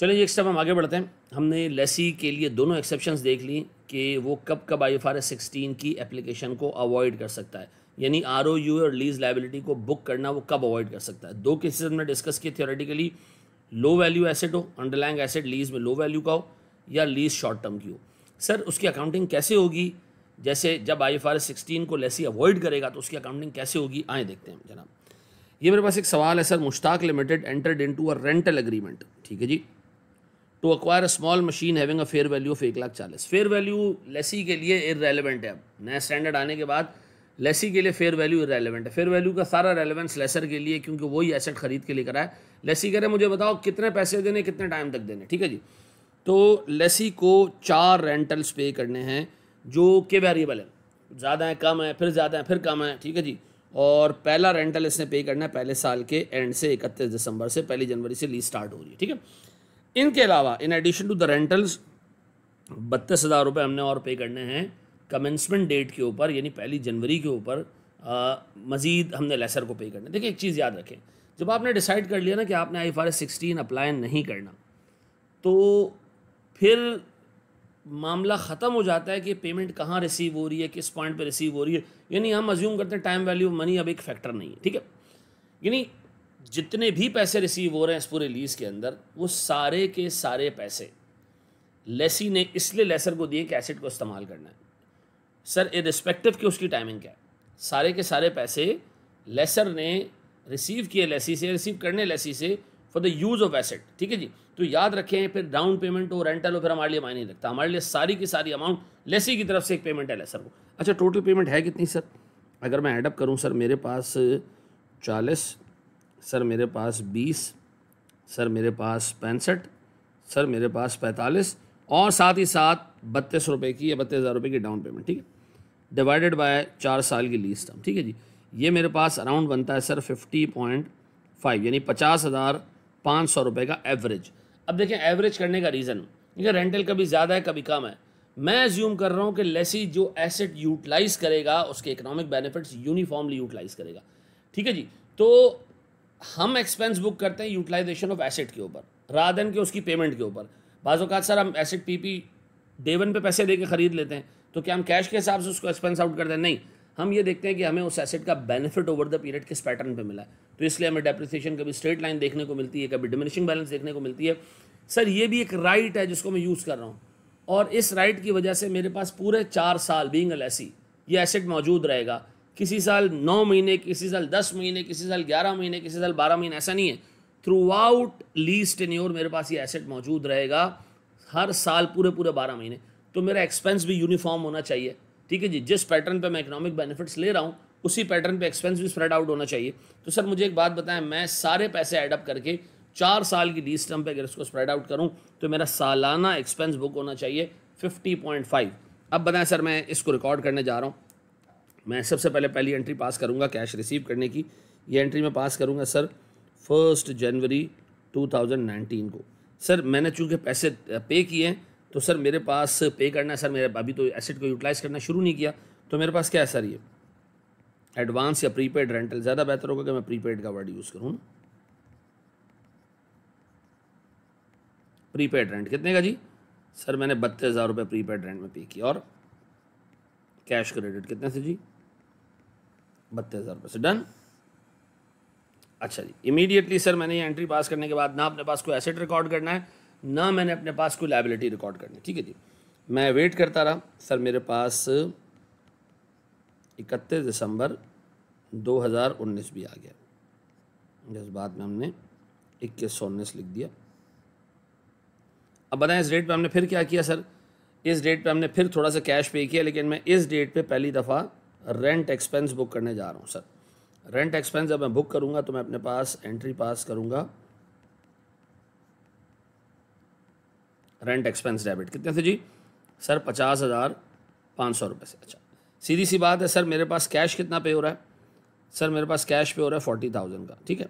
चलिए एक स्टेप हम आगे बढ़ते हैं हमने लेसी के लिए दोनों एक्सेप्शंस देख ली कि वो कब कब I F R S sixteen की एप्लीकेशन को अवॉइड कर सकता है यानी आर ओ यू और लीज लाइबिलिटी को बुक करना वो कब अवॉइड कर सकता है दो केसेस हमने डिस्कस किए थियोरेटिकली लो वैल्यू एसेट हो अंडरलैंग एसेट लीज में लो वैल्यू का हो या लीज शॉर्ट टर्म की हो सर उसकी अकाउंटिंग कैसे होगी जैसे जब I F R S sixteen को लेसी अवॉइड करेगा तो उसकी अकाउंटिंग कैसे होगी आए देखते हैं जनाब ये मेरे पास एक सवाल है sir Mushtaq limited entered into a rental agreement ठीक है जी to acquire a small machine having a fair value of एक लाख चालीस फेयर वैल्यू लेसी के लिए इरेलीवेंट है अब नया स्टैंडर्ड आने के बाद लेसी के लिए फेयर वैल्यू इरेलीवेंट है फेयर वैल्यू का सारा रेलिवेंस लेसर के लिए क्योंकि वही एसेट खरीद के लेकर आए लेसी कह रहे मुझे बताओ कितने पैसे देने कितने टाइम तक देने ठीक है जी तो लेसी को चार रेंटल्स पे करने हैं जो के वेरिएबल है ज़्यादा है कम है फिर ज़्यादा है फिर कम है ठीक है जी और पहला रेंटल इसने पे करना है पहले साल के एंड से इकतीस दिसंबर से पहली जनवरी से लीज स्टार्ट हो रही है ठीक है इनके अलावा in addition to the rentals बत्तीस हज़ार रुपये हमने और पे करने हैं कमेंसमेंट डेट के ऊपर यानी पहली जनवरी के ऊपर मज़ीद हमने लेसर को पे करना देखिए एक चीज़ याद रखें जब आपने डिसाइड कर लिया ना कि आपने आई फार सिक्सटीन अप्लाई नहीं करना तो फिर मामला ख़त्म हो जाता है कि पेमेंट कहाँ रिसीव हो रही है किस पॉइंट पे रिसीव हो रही है यानी हम अज्यूम करते हैं टाइम वैल्यू ऑफ मनी अब एक फैक्टर नहीं है ठीक है यानी जितने भी पैसे रिसीव हो रहे हैं इस पूरे लीज़ के अंदर वो सारे के सारे पैसे लेसी ने इसलिए लेसर को दिए कि एसेट को इस्तेमाल करना है सर ए रिस्पेक्टिव की उसकी टाइमिंग क्या है सारे के सारे पैसे लेसर ने रिसीव किए लेसी से रिसीव करने लेसी से for the use of asset ठीक है जी तो याद रखें फिर डाउन पेमेंट हो रेंटल हो फिर हमारे लिए मायने रखता हमारे लिए सारी की सारी अमाउंट लेसी की तरफ से एक पेमेंट है लेसर को अच्छा टोटल पेमेंट है कितनी सर अगर मैं एडअप करूँ सर मेरे पास चालीस सर मेरे पास बीस सर मेरे पास पैंसठ सर मेरे पास पैंतालीस और साथ ही साथ बत्तीस रुपये की या बत्तीस हज़ार रुपये की डाउन पेमेंट ठीक है डिवाइडेड बाय चार साल की लीज टर्म ठीक है जी ये मेरे पास अराउंड बनता है सर फिफ्टी पॉइंट फाइव यानी पचास हज़ार पाँच सौ रुपये का एवरेज अब देखें एवरेज करने का रीज़न देखिए रेंटल कभी ज़्यादा है कभी कम है मैं ज्यूम कर रहा हूँ कि लेसी जो एसेट यूटिलाइज़ करेगा उसके इकोनॉमिक बेनिफिट्स यूनिफॉर्मली यूटिलाइज़ करेगा ठीक है जी तो हम एक्सपेंस बुक करते हैं यूटिलाइजेशन ऑफ एसेट के ऊपर राधन के उसकी पेमेंट के ऊपर बाज़ात सर हम एसेट पी डेवन पे पैसे दे के ख़रीद लेते हैं तो क्या हम कैश के हिसाब से उसको एक्सपेंस आउट करते हैं नहीं हम ये देखते हैं कि हमें उस एसेट का बेनिफिट ओवर द पीरियड किस पैटर्न पे मिला है तो इसलिए हमें डेप्रिसिएशन कभी स्ट्रेट लाइन देखने को मिलती है कभी डिमिनिशिंग बैलेंस देखने को मिलती है सर ये भी एक राइट right है जिसको मैं यूज़ कर रहा हूँ और इस राइट right की वजह से मेरे पास पूरे चार साल बींग एल ये एसेट मौजूद रहेगा किसी साल नौ महीने किसी साल दस महीने किसी साल ग्यारह महीने किसी साल बारह महीने ऐसा नहीं है थ्रू आउट लीज योर मेरे पास ये एसेट मौजूद रहेगा हर साल पूरे पूरे बारह महीने तो मेरा एक्सपेंस भी यूनिफॉर्म होना चाहिए ठीक है जी जिस पैटर्न पर मैं इकोनॉमिक बेनिफिट्स ले रहा हूँ उसी पैटर्न पे एक्सपेंस भी स्प्रेड आउट होना चाहिए तो सर मुझे एक बात बताएं मैं सारे पैसे एडअप करके चार साल की लीज टर्म पे अगर इसको स्प्रेड आउट करूँ तो मेरा सालाना एक्सपेंस बुक होना चाहिए फिफ्टी पॉइंट फाइव अब बताएं सर मैं इसको रिकॉर्ड करने जा रहा हूँ मैं सबसे पहले पहली एंट्री पास करूँगा कैश रिसीव करने की ये एंट्री मैं पास करूँगा सर फर्स्ट जनवरी 2019 को सर मैंने चूँकि पैसे पे किए हैं तो सर मेरे पास पे करना है सर मेरे अभी तो एसेट को यूटिलाइज़ करना शुरू नहीं किया तो मेरे पास क्या है सर ये एडवांस या प्रीपेड रेंटल ज़्यादा बेहतर होगा कि मैं प्रीपेड का वर्ड यूज़ करूँ प्रीपेड रेंट कितने का जी सर मैंने बत्तीस हज़ार रुपये प्रीपेड रेंट में पे किया और कैश क्रेडिट कितने से जी बत्तीस हज़ार रुपये से डन अच्छा जी इमीडिएटली सर मैंने ये एंट्री पास करने के बाद ना अपने पास कोई एसेट रिकॉर्ड करना है ना मैंने अपने पास कोई लाइबिलिटी रिकॉर्ड करनी है ठीक है जी मैं वेट करता रहा सर मेरे पास इकतीस दिसंबर 2019 भी आ गया जिस बाद में हमने इक्कीस सौ उन्नीस लिख दिया अब बताएं इस डेट पे हमने फिर क्या किया सर इस डेट पे हमने फिर थोड़ा सा कैश पे किया लेकिन मैं इस डेट पे पहली दफ़ा रेंट एक्सपेंस बुक करने जा रहा हूँ सर रेंट एक्सपेंस जब मैं बुक करूँगा तो मैं अपने पास एंट्री पास करूँगा रेंट एक्सपेंस डेबिट कितने थे जी सर पचास हज़ार पाँच सौ रुपये से अच्छा सीधी सी बात है सर मेरे पास कैश कितना पे हो रहा है सर मेरे पास कैश पे हो रहा है फोर्टी थाउजेंड का ठीक है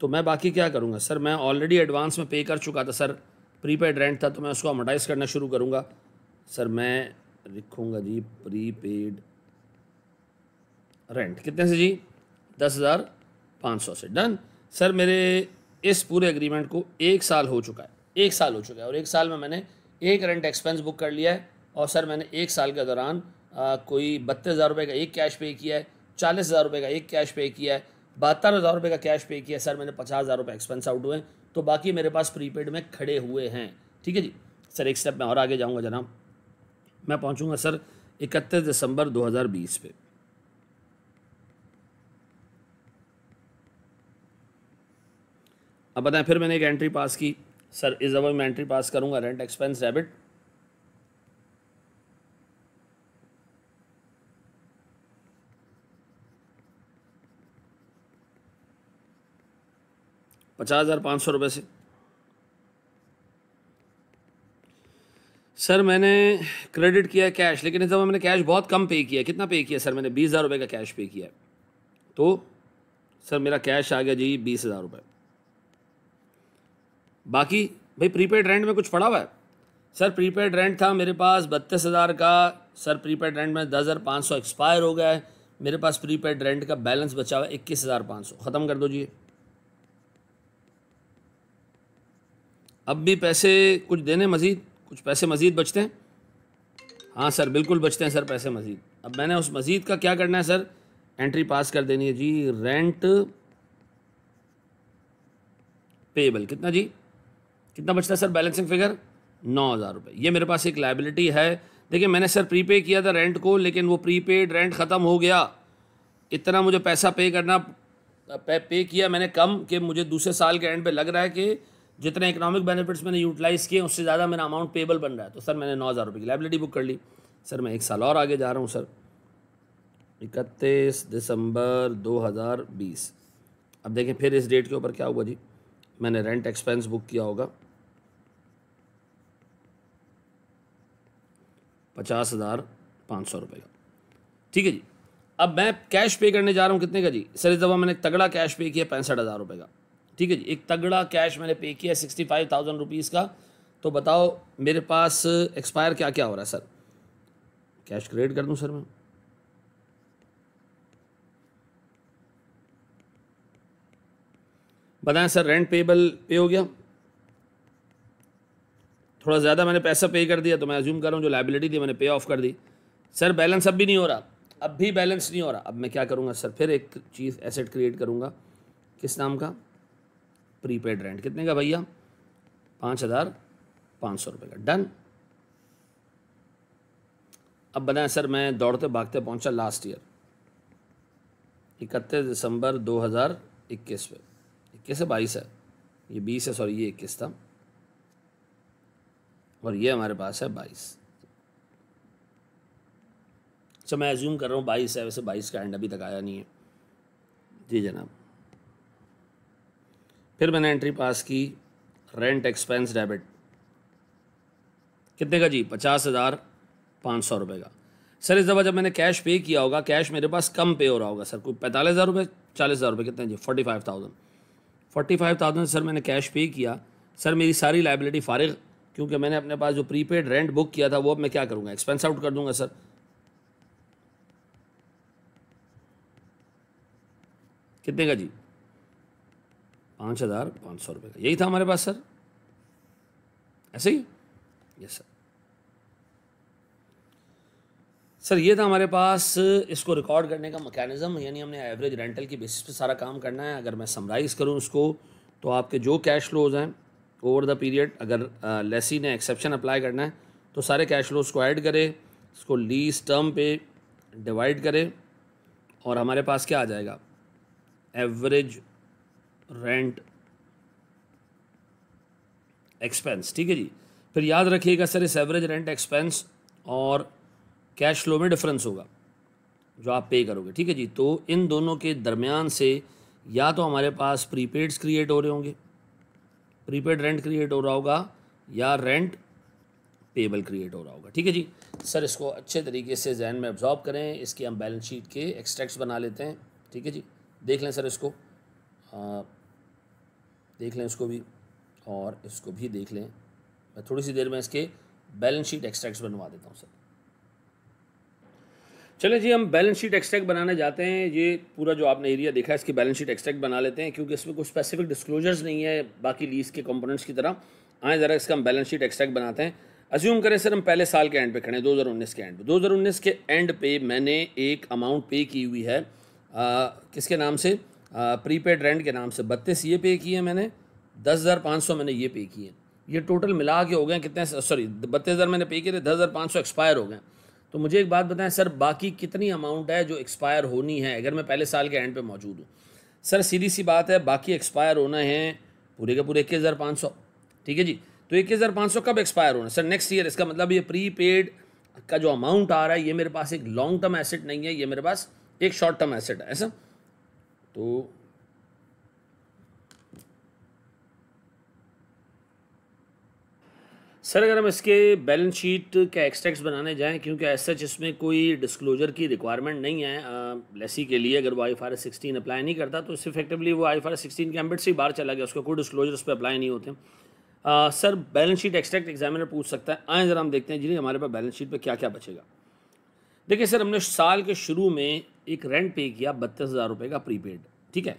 तो मैं बाकी क्या करूँगा सर मैं ऑलरेडी एडवांस में पे कर चुका था सर प्रीपेड रेंट था तो मैं उसको अमोटाइज़ करना शुरू करूँगा सर मैं लिखूँगा जी प्रीपेड रेंट कितने से जी दस हज़ार पाँच सौ से डन सर मेरे इस पूरे एग्रीमेंट को एक साल हो चुका है एक साल हो चुका है और एक साल में मैंने एक रेंट एक्सपेंस बुक कर लिया है और सर मैंने एक साल के दौरान कोई बत्तीस हज़ार रुपये का एक कैश पे किया है चालीस हज़ार रुपये का एक कैश पे किया है बहत्तर हज़ार रुपये का कैश पे किया है सर मैंने पचास हज़ार रुपये एक्सपेंस आउट हुए हैं तो बाकी मेरे पास प्रीपेड में खड़े हुए हैं ठीक है जी सर एक स्टेप मैं और आगे जाऊँगा जनाब मैं पहुँचूँगा सर इकतीस दिसंबर दो हज़ार बीस पे अब बताएं फिर मैंने एक एंट्री पास की सर इस दफ़ा मैं एंट्री पास करूँगा रेंट एक्सपेंस डेबिट पचास हज़ार पाँच सौ रुपये से सर मैंने क्रेडिट किया है कैश लेकिन इस दफ़ा मैंने कैश बहुत कम पे किया कितना पे किया सर मैंने बीस हज़ार रुपये का कैश पे किया तो सर मेरा कैश आ गया जी बीस हज़ार रुपये बाकी भाई प्रीपेड रेंट में कुछ पड़ा हुआ है सर प्रीपेड रेंट था मेरे पास बत्तीस हज़ार का सर प्रीपेड रेंट में दस हज़ार पाँच सौ एक्सपायर हो गया है मेरे पास प्रीपेड रेंट का बैलेंस बचा हुआ है इक्कीस हज़ार पाँच सौ ख़त्म कर दो जी अब भी पैसे कुछ देने मज़ीद कुछ पैसे मज़ीद बचते हैं हाँ सर बिल्कुल बचते हैं सर पैसे मज़ीद अब मैंने उस मज़ीद का क्या करना है सर एंट्री पास कर देनी है जी रेंट पेबल कितना जी कितना बचता है सर बैलेंसिंग फिगर नौ हज़ार रुपये ये मेरे पास एक लाइबिलिटी है देखिए मैंने सर प्रीपे किया था रेंट को लेकिन वो प्रीपेड रेंट ख़त्म हो गया इतना मुझे पैसा पे करना पे, पे किया मैंने कम कि मुझे दूसरे साल के एंड पे लग रहा है कि जितने इकोनॉमिक बेनिफिट्स मैंने यूटिलाइज़ किए उससे ज़्यादा मेरा अमाउंट पेबल बन रहा है तो सर मैंने नौ हज़ार रुपये की लाइबिलिटी बुक कर ली सर मैं एक साल और आगे जा रहा हूँ सर इकतीस दिसंबर बीस अब देखें फिर इस डेट के ऊपर क्या हुआ जी मैंने रेंट एक्सपेंस बुक किया होगा पचास हज़ार पाँच सौ रुपये का ठीक है जी अब मैं कैश पे करने जा रहा हूँ कितने का जी सर इस दफ़ा मैंने तगड़ा कैश पे किया पैंसठ हज़ार रुपये का ठीक है जी एक तगड़ा कैश मैंने पे किया सिक्सटी फाइव थाउजेंड रुपीज़ का तो बताओ मेरे पास एक्सपायर क्या क्या हो रहा है सर कैश क्रिएट कर दूँ सर मैं बताएं सर रेंट पेबल पे हो गया थोड़ा ज़्यादा मैंने पैसा पे कर दिया तो मैं अज्यूम कर रहा हूँ जो लाइबिलिटी थी मैंने पे ऑफ कर दी सर बैलेंस अब भी नहीं हो रहा अब भी बैलेंस नहीं हो रहा अब मैं क्या करूँगा सर फिर एक चीज़ एसेट क्रिएट करूँगा किस नाम का प्रीपेड रेंट कितने का भैया पाँच हज़ार पाँच सौ रुपये का डन अब बताएं सर मैं दौड़ते भागते पहुंचा लास्ट ईयर इकतीस दिसंबर 2021 में इक्कीस है बाईस है ये बीस है सॉरी ये इक्कीस था और ये हमारे पास है बाईस अच्छा मैं एज्यूम कर रहा हूँ बाईस है वैसे बाईस का एंड अभी तक आया नहीं है जी जनाब फिर मैंने एंट्री पास की रेंट एक्सपेंस डेबिट कितने का जी पचास हज़ार पाँच सौ रुपये का सर इस दफ़ा जब मैंने कैश पे किया होगा कैश मेरे पास कम पे हो रहा होगा सर कोई पैंतालीस हज़ार रुपये चालीस हज़ार रुपये कितने जी forty five thousand forty five thousand sir मैंने कैश पे किया सर मेरी सारी लाइबिलिटी फारिग क्योंकि मैंने अपने पास जो प्रीपेड रेंट बुक किया था वो अब मैं क्या करूँगा एक्सपेंस आउट कर दूँगा सर कितने का जी पाँच हज़ार पाँच सौ रुपये का यही था हमारे पास सर ऐसे ही यस सर सर ये था हमारे पास इसको रिकॉर्ड करने का मैकेनिज़्म यानी हमने एवरेज रेंटल की बेसिस पे सारा काम करना है अगर मैं समराइज़ करूँ उसको तो आपके जो कैश फ्लोज हैं ओवर द पीरियड अगर लेसी ने एक्सेप्शन अप्लाई करना है तो सारे कैश फ्लोज को ऐड करें इसको लीज टर्म पे डिवाइड करें और हमारे पास क्या आ जाएगा एवरेज रेंट एक्सपेंस ठीक है जी फिर याद रखिएगा सर इस एवरेज रेंट एक्सपेंस और कैश फ्लो में डिफरेंस होगा जो आप पे करोगे ठीक है जी तो इन दोनों के दरमियान से या तो हमारे पास प्रीपेड्स क्रिएट हो रहे होंगे प्रीपेड रेंट क्रिएट हो रहा होगा या रेंट पेबल क्रिएट हो रहा होगा ठीक है जी सर इसको अच्छे तरीके से जहन में ऑब्जॉर्व करें इसके हम बैलेंस शीट के एक्सट्रैक्ट्स बना लेते हैं ठीक है जी देख लें सर इसको आ, देख लें इसको भी और इसको भी देख लें मैं थोड़ी सी देर में इसके बैलेंस शीट एक्सट्रैक्ट्स बनवा देता हूँ सर चले जी हम बैलेंस शीट एक्सट्रैक्ट बनाने जाते हैं ये पूरा जो आपने एरिया देखा है इसकी बैलेंस शीट एक्सट्रैक्ट बना लेते हैं क्योंकि इसमें कुछ स्पेसिफिक डिस्क्लोजर्स नहीं है बाकी लीज के कंपोनेंट्स की तरह आए ज़रा इसका हम बैलेंस शीट एक्सट्रैक्ट बनाते हैं अज्यूम करें सर हम पहले साल के एंड पे खड़े हैं 2019 के एंड पे दो के एंड पे मैंने एक अमाउंट पे की हुई है आ, किसके नाम से प्रीपेड रेंट के नाम से बत्तीस ये पे किए मैंने दस हज़ार पाँच सौ मैंने ये पे किए ये टोटल मिला के हो गए कितने सॉरी बत्तीस हज़ार मैंने पे किए थे दस हज़ार पाँच सौ एक्सपायर हो गए तो मुझे एक बात बताएं सर बाकी कितनी अमाउंट है जो एक्सपायर होनी है अगर मैं पहले साल के एंड पे मौजूद हूँ सर सीधी सी बात है बाकी एक्सपायर होना है पूरे के पूरे इक्कीस हज़ार पाँच सौ ठीक है जी तो इक्कीस हज़ार पाँच सौ कब एक्सपायर होना सर नेक्स्ट ईयर इसका मतलब ये प्री पेड का जो अमाउंट आ रहा है ये मेरे पास एक लॉन्ग टर्म एसेट नहीं है ये मेरे पास एक शॉर्ट टर्म एसेट है ऐसा तो सर अगर हम इसके बैलेंस शीट का एक्सट्रैक्ट्स बनाने जाएं क्योंकि एस सच इसमें कोई डिस्क्लोजर की रिक्वायरमेंट नहीं है लेसी के लिए अगर वो आई फार सिक्सटीन अप्लाई नहीं करता तो इससे इफेक्टिवली वो आई फार सिक्सटीन के एम्बिट से ही बाहर चला गया उसका कोई डिस्क्लोजर उस पर अप्लाई नहीं होते uh, sir balance sheet extract examiner पूछ सकता है आए ज़रा हम देखते हैं जी हमारे पास बैलेंस शीट पर क्या क्या बचेगा देखिए सर हमने साल के शुरू में एक रेंट पे किया बत्तीस हज़ार रुपये का प्रीपेड ठीक है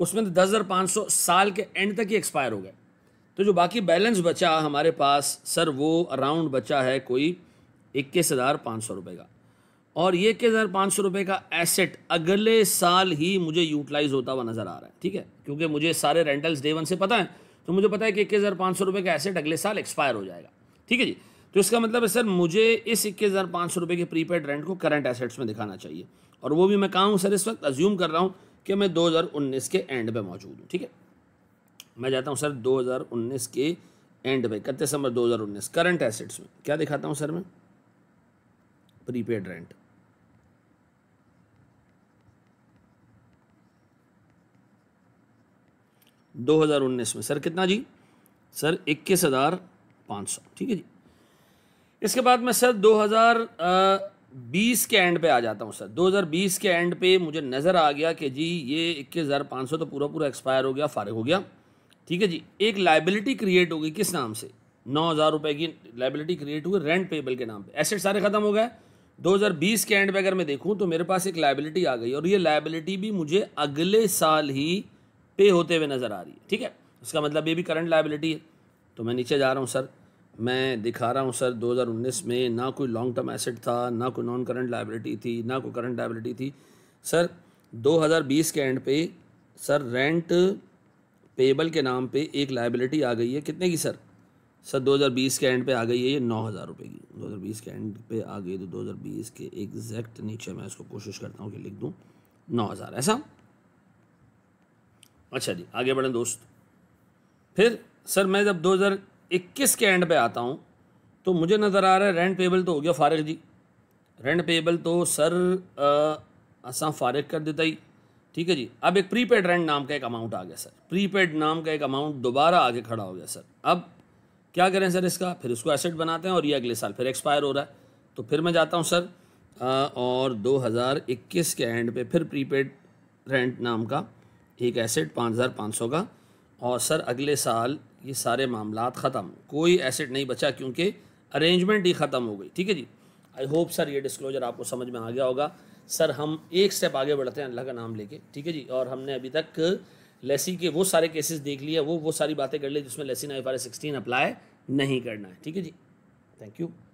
उसमें दस हज़ार पाँच सौ साल के एंड तक ही एक्सपायर हो गए तो जो बाकी बैलेंस बचा हमारे पास सर वो अराउंड बचा है कोई इक्कीस हज़ार पाँच सौ रुपये का और ये इक्कीस हज़ार पाँच सौ रुपये का एसेट अगले साल ही मुझे यूटिलाइज़ होता हुआ नज़र आ रहा है ठीक है क्योंकि मुझे सारे रेंटल्स डे वन से पता है तो मुझे पता है कि इक्कीस हज़ार पाँच सौ रुपये का एसेट अगले साल एक्सपायर हो जाएगा ठीक है जी तो इसका मतलब है सर मुझे इस इक्कीस हज़ार पाँच सौ रुपये के प्रीपेड रेंट को करंट एसेट्स में दिखाना चाहिए और वो भी मैं कहाँ हूँ सर इस वक्त अज्यूम कर रहा हूँ कि मैं दो हज़ार उन्नीस के एंड में मौजूद हूँ ठीक है मैं जाता हूँ सर 2019 के एंड में इकतीस दिसंबर 2019 करंट एसेट्स में क्या दिखाता हूँ सर मैं प्रीपेड रेंट दो हज़ार उन्नीस में सर कितना जी सर इक्कीस हज़ार पाँच सौ ठीक है जी इसके बाद मैं सर दो हज़ार बीस के एंड पे आ जाता हूँ सर दो हज़ार बीस के एंड पे मुझे नज़र आ गया कि जी ये इक्कीस हज़ार पाँच सौ तो पूरा पूरा एक्सपायर हो गया फारिग हो गया ठीक है जी एक लाइबिलिटी क्रिएट होगी किस नाम से नौ हज़ार रुपये की लाइबिलिटी क्रिएट हुई रेंट पेबल के नाम पे एसेट सारे ख़त्म हो गए 2020 के एंड पे अगर मैं देखूं तो मेरे पास एक लाइबिलिटी आ गई और ये लाइबिलिटी भी मुझे अगले साल ही पे होते हुए नज़र आ रही है ठीक है उसका मतलब ये भी करंट लाइबिलिटी है तो मैं नीचे जा रहा हूँ सर मैं दिखा रहा हूँ सर 2019 में ना कोई लॉन्ग टर्म एसेट था ना कोई नॉन करंट लाइबिलिटी थी ना कोई करंट लाइबिलिटी थी सर 2020 के एंड पे सर रेंट पेबल के नाम पे एक लाइबिलिटी आ गई है कितने की सर सर 2020 के एंड पे आ गई है ये नौ हज़ार रुपये की 2020 के एंड पे आ गई तो 2020 के एग्जैक्ट नीचे मैं इसको कोशिश करता हूँ कि लिख दूँ नौ हज़ार ऐसा अच्छा जी आगे बढ़ें दोस्त फिर सर मैं जब 2021 के एंड पे आता हूँ तो मुझे नज़र आ रहा है रेंट पेबल तो हो गया फ़ारग जी रेंट पेबल तो सर असा फ़ारग़ कर देता ही ठीक है जी अब एक प्रीपेड रेंट नाम का एक अमाउंट आ गया सर प्रीपेड नाम का एक अमाउंट दोबारा आगे खड़ा हो गया सर अब क्या करें सर इसका फिर उसको एसेट बनाते हैं और ये अगले साल फिर एक्सपायर हो रहा है तो फिर मैं जाता हूँ सर आ, और 2021 के एंड पे फिर प्रीपेड रेंट नाम का एक एसेट 5500 का और सर अगले साल ये सारे मामला ख़त्म कोई एसेट नहीं बचा क्योंकि अरेंजमेंट ही ख़त्म हो गई ठीक है जी आई होप सर ये डिस्क्लोजर आपको समझ में आ गया होगा सर हम एक स्टेप आगे बढ़ते हैं अल्लाह का नाम लेके ठीक है जी और हमने अभी तक लेसी के वो सारे केसेस देख लिए वो वो सारी बातें कर ली जिसमें लेसी नाइफ आर सिक्सटीन अप्लाई नहीं करना है ठीक है जी थैंक यू